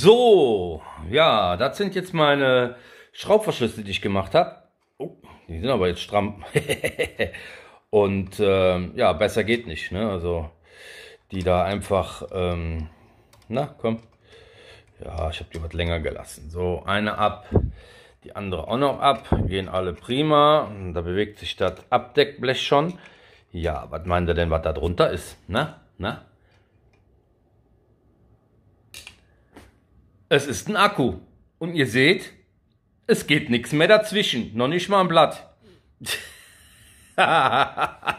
So, ja, das sind jetzt meine Schraubverschlüsse, die ich gemacht habe. Oh, die sind aber jetzt stramm. Und ähm, ja, besser geht nicht. Ne? Also die da einfach, ähm, na komm. Ja, ich habe die was länger gelassen. So, eine ab, die andere auch noch ab. Gehen alle prima. Da bewegt sich das Abdeckblech schon. Ja, was meint ihr denn, was da drunter ist? Ne? Na, na, Es ist ein Akku. Und ihr seht, es geht nichts mehr dazwischen. Noch nicht mal ein Blatt.